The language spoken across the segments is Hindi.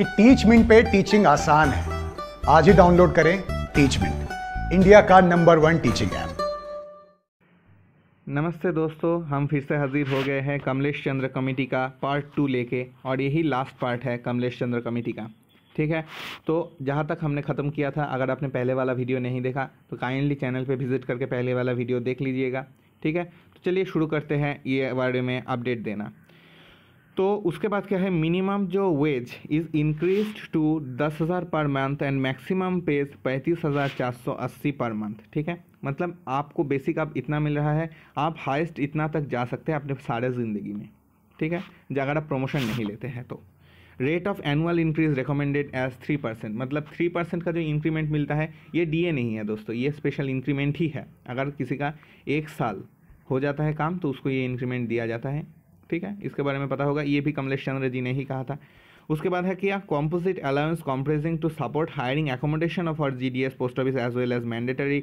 कि टीच मिंट पे टीचिंग आसान है आज ही डाउनलोड करें टीच मिंट इंडिया का नंबर वन टीचिंग ऐप नमस्ते दोस्तों हम फिर से हाजिर हो गए हैं कमलेश चंद्र कमेटी का पार्ट टू लेके और यही लास्ट पार्ट है कमलेश चंद्र कमेटी का ठीक है तो जहाँ तक हमने ख़त्म किया था अगर आपने पहले वाला वीडियो नहीं देखा तो काइंडली चैनल पे विजिट करके पहले वाला वीडियो देख लीजिएगा ठीक है तो चलिए शुरू करते हैं ये बारे में अपडेट देना तो उसके बाद क्या है मिनिमम जो वेज इज़ इंक्रीज टू दस हज़ार per month and maximum page पैंतीस हज़ार चार सौ अस्सी पर मंथ ठीक है मतलब आपको बेसिक आप इतना मिल रहा है आप हाइस्ट इतना तक जा सकते हैं अपने सारे ज़िंदगी में ठीक है अगर आप प्रमोशन नहीं लेते हैं तो rate of annual increase recommended as three percent मतलब थ्री परसेंट का जो इंक्रीमेंट मिलता है ये डीए नहीं है दोस्तों ये स्पेशल इंक्रीमेंट ही है अगर किसी का एक साल हो जाता है काम तो उसको ये इंक्रीमेंट दिया जाता है ठीक है इसके बारे में पता होगा ये भी कमलेश चंद्र जी ने ही कहा था उसके बाद है किया composite allowance comprising to support hiring accommodation of R G D S post office as well as mandatory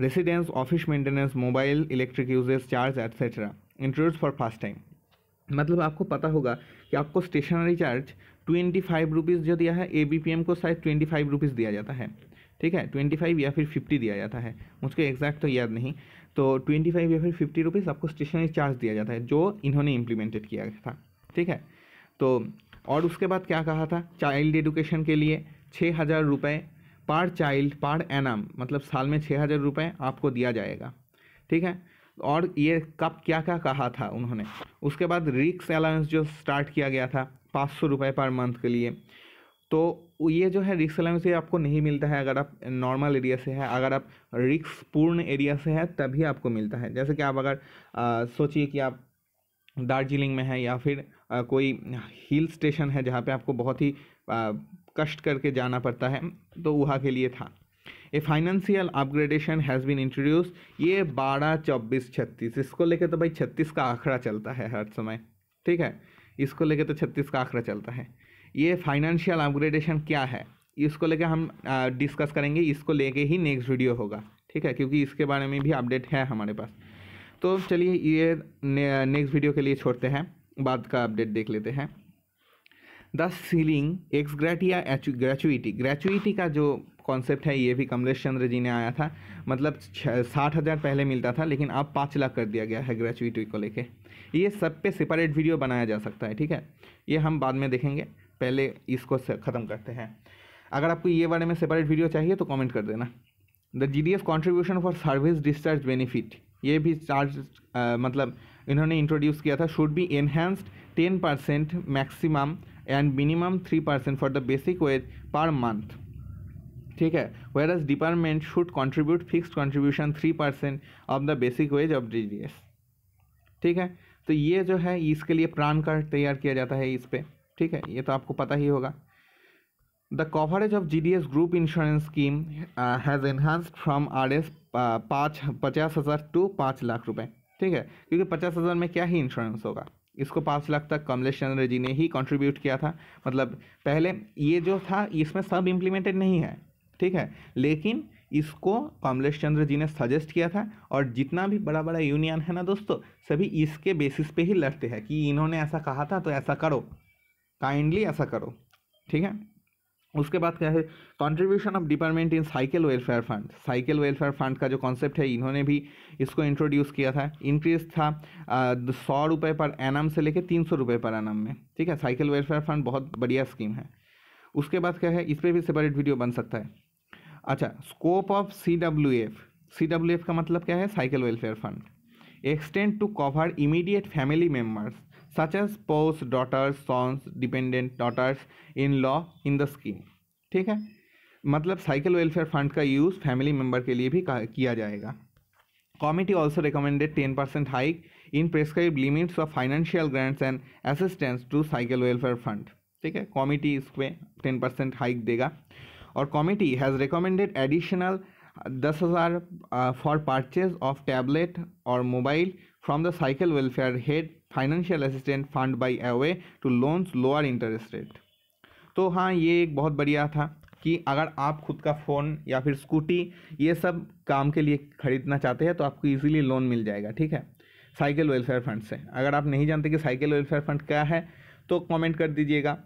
residence office maintenance mobile electric usages charge etcetera introduce for first time मतलब आपको पता होगा कि आपको stationery charge twenty five rupees जो दिया है ए बी पी एम को शायद ट्वेंटी फाइव रुपीज़ दिया जाता है ठीक है ट्वेंटी फाइव या फिर फिफ्टी दिया जाता है मुझको एग्जैक्ट तो याद नहीं तो ट्वेंटी फाइव या फिर फिफ्टी रुपीज़ आपको स्टेशनरी चार्ज दिया जाता है जो इन्होंने इम्प्लीमेंटेड किया था ठीक है तो और उसके बाद क्या कहा था चाइल्ड एडुकेशन के लिए छः हज़ार रुपये पर चाइल्ड पर एनम मतलब साल में छः हज़ार रुपये आपको दिया जाएगा ठीक है और ये कब क्या क्या कहा था उन्होंने उसके बाद रिक्स अलाउंस जो स्टार्ट किया गया था पाँच सौ रुपये पर मंथ के लिए तो ये जो है रिक्स अलाउंस ये आपको नहीं मिलता है अगर आप नॉर्मल एरिया से है अगर आप रिक्स पूर्ण एरिया से है तभी आपको मिलता है जैसे कि आप अगर सोचिए कि आप दार्जिलिंग में हैं या फिर आ, कोई हिल स्टेशन है जहाँ पे आपको बहुत ही आ, कष्ट करके जाना पड़ता है तो वहाँ के लिए था a financial upgradation has been introduce ये बारह चौबीस छत्तीस इसको लेके तो भाई छत्तीस का आंकड़ा चलता है हर समय ठीक है इसको लेके तो छत्तीस का आंकड़ा चलता है ये फाइनेंशियल अपग्रेडेशन क्या है इसको लेके हम डिस्कस करेंगे इसको लेके ही नेक्स्ट वीडियो होगा ठीक है क्योंकि इसके बारे में भी अपडेट है हमारे पास तो चलिए ये ने, नेक्स्ट वीडियो के लिए छोड़ते हैं बाद का अपडेट देख लेते हैं the ceiling ex gratia gratuity gratuity का जो कॉन्सेप्ट है ये भी कमलेश चंद्र जी ने आया था मतलब साठ हज़ार पहले मिलता था लेकिन अब पाँच लाख कर दिया गया है ग्रेचुइटी को लेके ये सब पे सेपरेट वीडियो बनाया जा सकता है ठीक है ये हम बाद में देखेंगे पहले इसको ख़त्म करते हैं अगर आपको ये बारे में सेपरेट वीडियो चाहिए तो कमेंट कर देना the G D S contribution for service discharge benefit ये भी चार्ज आ, मतलब इन्होंने इंट्रोड्यूस किया था should be enhanced ten percent maximum and minimum three percent for the basic wage per month ठीक है whereas department should contribute fix contribution three percent of the basic wage of D ठीक है तो ये जो है इसके लिए प्राण कार्ड तैयार किया जाता है इस पर ठीक है ये तो आपको पता ही होगा coverage of G D S Insurance insurance scheme has enhanced from R S पाँच पचास हज़ार टू पाँच लाख रुपए ठीक है क्योंकि पचास हज़ार में क्या ही इंश्योरेंस होगा इसको पाँच लाख तक कमलेश चंद्र जी ने ही कंट्रीब्यूट किया था मतलब पहले ये जो था इसमें सब इम्प्लीमेंटेड नहीं है ठीक है लेकिन इसको कमलेश चंद्र जी ने सजेस्ट किया था और जितना भी बड़ा बड़ा यूनियन है ना दोस्तों सभी इसके बेसिस पे ही लड़ते हैं कि इन्होंने ऐसा कहा था तो ऐसा करो काइंडली ऐसा करो ठीक है उसके बाद क्या है contribution of department in cycle welfare fund cycle welfare fund का जो कॉन्सेप्ट है इन्होंने भी इसको इंट्रोड्यूस किया था इंक्रीज था सौ रुपये पर एनम से लेकर तीन सौ रुपये पर एनम में ठीक है साइकिल वेलफेयर फंड बहुत बढ़िया स्कीम है उसके बाद क्या है इस पर भी सेपरेट वीडियो बन सकता है अच्छा scope of C W F C W F का मतलब क्या है cycle welfare fund extend to cover immediate family members such as spouse daughters sons dependent daughters in law in the scheme ठीक है मतलब साइकिल वेलफेयर फंड का यूज़ फैमिली मेम्बर के लिए भी किया जाएगा committee also recommended ten percent hike in prescribe limits of financial grants and assistance to cycle welfare fund ठीक है कॉमिटी इस पर टेन परसेंट हाइक देगा और कॉमिटी हैज़ रिकमेंडेड एडिशनल दस हज़ार फॉर परचेज ऑफ टैबलेट और mobile from the cycle welfare head financial assistant fund by away to loans lower interest rate तो हाँ ये एक बहुत बढ़िया था कि अगर आप खुद का फ़ोन या फिर स्कूटी ये सब काम के लिए ख़रीदना चाहते हैं तो आपको इजीली लोन मिल जाएगा ठीक है साइकिल वेलफेयर फंड से अगर आप नहीं जानते कि साइकिल वेलफेयर फंड क्या है तो कमेंट कर दीजिएगा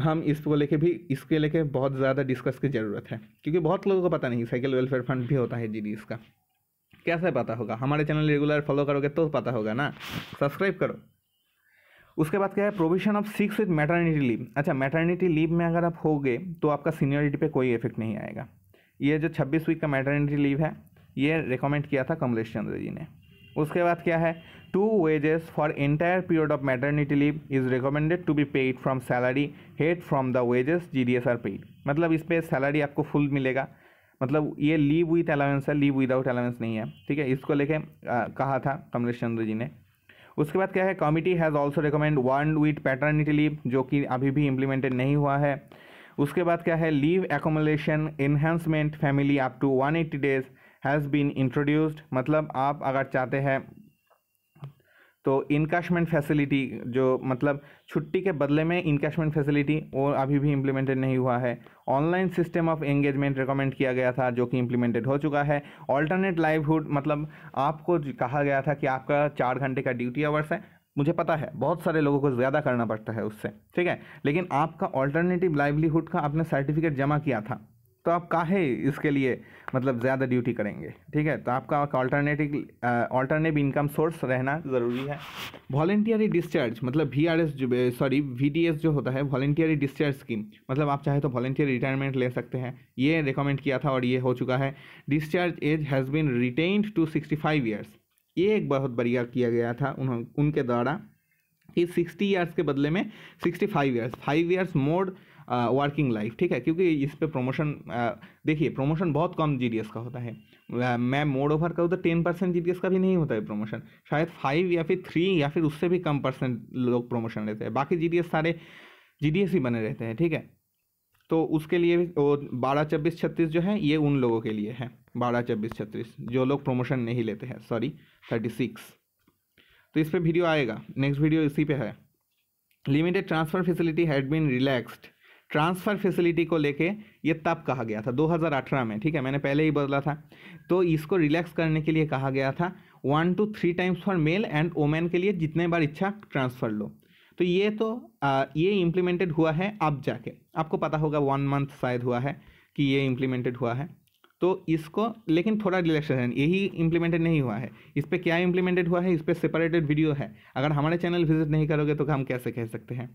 हम इसको लेके भी इसके लेके बहुत ज़्यादा डिस्कस की ज़रूरत है क्योंकि बहुत लोगों को पता नहीं साइकिल वेलफेयर फंड भी होता है जी इसका कैसे पता होगा हमारे चैनल रेगुलर फॉलो करोगे तो पता होगा ना सब्सक्राइब करो उसके बाद क्या है provision of six with maternity leave अच्छा मैटर्निटी लीव में अगर आप हो गए तो आपका सीनियरिटी पे कोई इफेक्ट नहीं आएगा ये जो 26 वीक का मैटर्निटी लीव है ये रिकमेंड किया था कमलेश चंद्र जी ने उसके बाद क्या है to wages for entire period of maternity leave is recommended to be paid from salary head from the wages G D S are paid मतलब इस पर सैलरी आपको फुल मिलेगा मतलब ये लीव विथ अलावेंस है लीव विदाउट अलावेंस नहीं है ठीक है इसको लेके कहा था कमलेश चंद्र जी ने उसके बाद क्या है committee has also recommend one with paternity leave जो कि अभी भी इम्प्लीमेंटेड नहीं हुआ है उसके बाद क्या है leave accumulation enhancement family up to 180 days has been introduced मतलब आप अगर चाहते हैं तो इनकैशमेंट फैसिलिटी जो मतलब छुट्टी के बदले में इनकैशमेंट फैसिलिटी वो अभी भी इम्प्लीमेंटेड नहीं हुआ है online system of engagement recommend किया गया था जो कि इम्प्लीमेंटेड हो चुका है ऑल्टरनेट लाइवहुड मतलब आपको कहा गया था कि आपका चार घंटे का ड्यूटी आवर्स है मुझे पता है बहुत सारे लोगों को ज़्यादा करना पड़ता है उससे ठीक है लेकिन आपका ऑल्टरनेटिव लाइवलीहुड का आपने सर्टिफिकेट जमा किया था तो आप काहे इसके लिए मतलब ज़्यादा ड्यूटी करेंगे ठीक है तो आपका ऑल्टरनेटिव ऑल्टरनेटिव इनकम सोर्स रहना ज़रूरी है वॉलेंटियरी डिस्चार्ज मतलब V R S sorry V D S जो होता है वॉलेंटियरी डिस्चार्ज स्कीम मतलब आप चाहे तो वॉलेंटियर रिटायरमेंट ले सकते हैं ये रिकमेंड किया था और ये हो चुका है discharge age has been retained to sixty five years ये एक बहुत बढ़िया किया गया था उन्हों उनके द्वारा कि सिक्सटी ईयर्स के बदले में sixty five years five years more working life ठीक है क्योंकि इस पर प्रमोशन देखिए प्रमोशन बहुत कम जी का होता है मैं मोड ओवर करूँ तो टेन परसेंट जी का भी नहीं होता है प्रमोशन शायद फाइव या फिर थ्री या फिर उससे भी कम परसेंट लोग प्रमोशन लेते हैं बाकी जी सारे जी ही बने रहते हैं ठीक है तो उसके लिए वो बारह छब्बीस छत्तीस जो है ये उन लोगों के लिए है बारह छब्बीस छत्तीस जो लोग प्रमोशन नहीं लेते हैं सॉरी थर्टी सिक्स तो इस पर वीडियो आएगा नेक्स्ट वीडियो इसी पे है limited transfer facility had been relaxed transfer facility को लेके ये तब कहा गया था 2018 में ठीक है मैंने पहले ही बदला था तो इसको रिलैक्स करने के लिए कहा गया था one two three times for male and women के लिए जितने बार इच्छा ट्रांसफ़र लो तो ये तो आ, ये इम्प्लीमेंटेड हुआ है अब जाके आपको पता होगा वन मंथ शायद हुआ है कि ये इम्प्लीमेंटेड हुआ है तो इसको लेकिन थोड़ा रिलैक्सेशन यही इम्प्लीमेंटेड नहीं हुआ है इस पर क्या इम्प्लीमेंटेड हुआ है इस पर सेपरेटेड वीडियो है अगर हमारे चैनल विजिट नहीं करोगे तो हम कैसे कह सकते हैं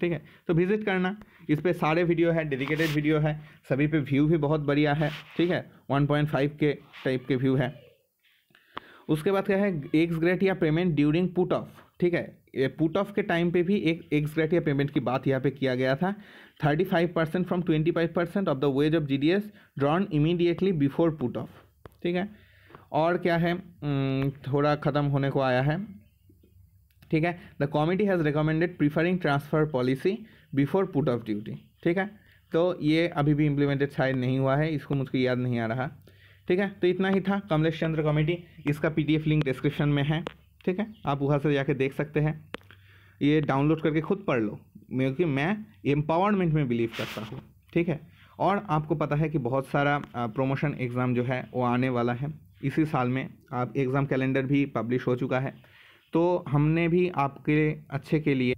ठीक है तो विजिट करना इस पर सारे वीडियो है डेडिकेटेड वीडियो है सभी पे व्यू भी बहुत बढ़िया है ठीक है 1.5 के टाइप के व्यू है उसके बाद क्या है एक्स ग्रेट या पेमेंट ड्यूरिंग पुट ऑफ ठीक है पुट ऑफ के टाइम पे भी एक एक्स ग्रेट या पेमेंट की बात यहाँ पे किया गया था 35 percent from 25 percent of the wage of G D S drawn immediately before put off ठीक है और क्या है हम्म, थोड़ा ख़त्म होने को आया है ठीक है the committee has recommended preferring transfer policy before put off duty ठीक है तो ये अभी भी इम्प्लीमेंटेड शायद नहीं हुआ है इसको मुझको याद नहीं आ रहा ठीक है तो इतना ही था कमलेश चंद्र कमेटी इसका पी लिंक डिस्क्रिप्शन में है ठीक है आप वहाँ से जाके देख सकते हैं ये डाउनलोड करके खुद पढ़ लो क्योंकि मैं एम्पावरमेंट में बिलीव करता हूँ ठीक है और आपको पता है कि बहुत सारा प्रोमोशन एग्ज़ाम जो है वो आने वाला है इसी साल में आप एग्ज़ाम कैलेंडर भी पब्लिश हो चुका है तो हमने भी आपके अच्छे के लिए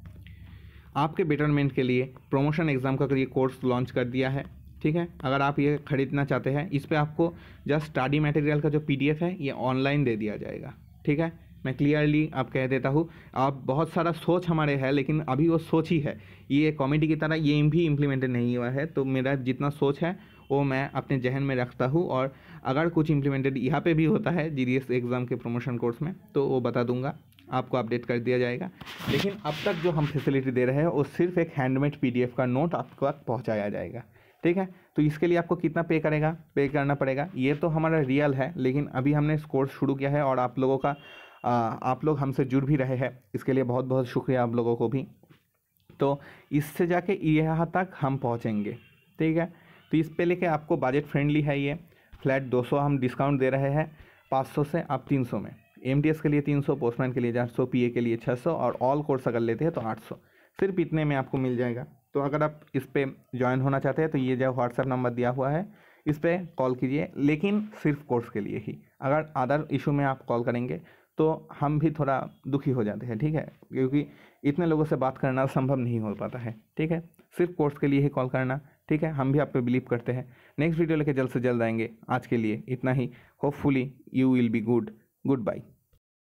आपके बेटरमेंट के लिए प्रमोशन एग्ज़ाम का ये कोर्स लॉन्च कर दिया है ठीक है अगर आप ये ख़रीदना चाहते हैं इस पर आपको जस्ट स्टडी मटेरियल का जो पी है ये ऑनलाइन दे दिया जाएगा ठीक है मैं क्लियरली आप कह देता हूँ आप बहुत सारा सोच हमारे है लेकिन अभी वो सोच ही है ये कॉमेडी की तरह ये भी इम्प्लीमेंटेड नहीं हुआ है तो मेरा जितना सोच है वो मैं अपने जहन में रखता हूँ और अगर कुछ इम्प्लीमेंटेड यहाँ पे भी होता है जी एग्ज़ाम के प्रमोशन कोर्स में तो वो बता दूंगा आपको अपडेट कर दिया जाएगा लेकिन अब तक जो हम फैसिलिटी दे रहे हैं वो सिर्फ एक हैंडमेड पीडीएफ का नोट आपको पहुँचाया जाएगा ठीक है तो इसके लिए आपको कितना पे करेगा पे करना पड़ेगा ये तो हमारा रियल है लेकिन अभी हमने कोर्स शुरू किया है और आप लोगों का आ, आप लोग हमसे जुड़ भी रहे हैं इसके लिए बहुत बहुत शुक्रिया आप लोगों को भी तो इससे जाके यहाँ तक हम पहुँचेंगे ठीक है तो इस पे लेके आपको बजट फ्रेंडली है ये फ्लैट 200 हम डिस्काउंट दे रहे हैं 500 से आप 300 में एम के लिए 300 पोस्टमैन के लिए 400 पीए के लिए 600 और ऑल कोर्स अगर लेते हैं तो 800 सिर्फ इतने में आपको मिल जाएगा तो अगर आप इस पर ज्वाइन होना चाहते हैं तो ये जो व्हाट्सएप नंबर दिया हुआ है इस पर कॉल कीजिए लेकिन सिर्फ कोर्स के लिए ही अगर अदर इशू में आप कॉल करेंगे तो हम भी थोड़ा दुखी हो जाते हैं ठीक है क्योंकि इतने लोगों से बात करना संभव नहीं हो पाता है ठीक है सिर्फ कोर्स के लिए ही कॉल करना ठीक है हम भी आप पे बिलीव करते हैं नेक्स्ट वीडियो लेके जल्द से जल्द आएंगे आज के लिए इतना ही hopefully you will be good good bye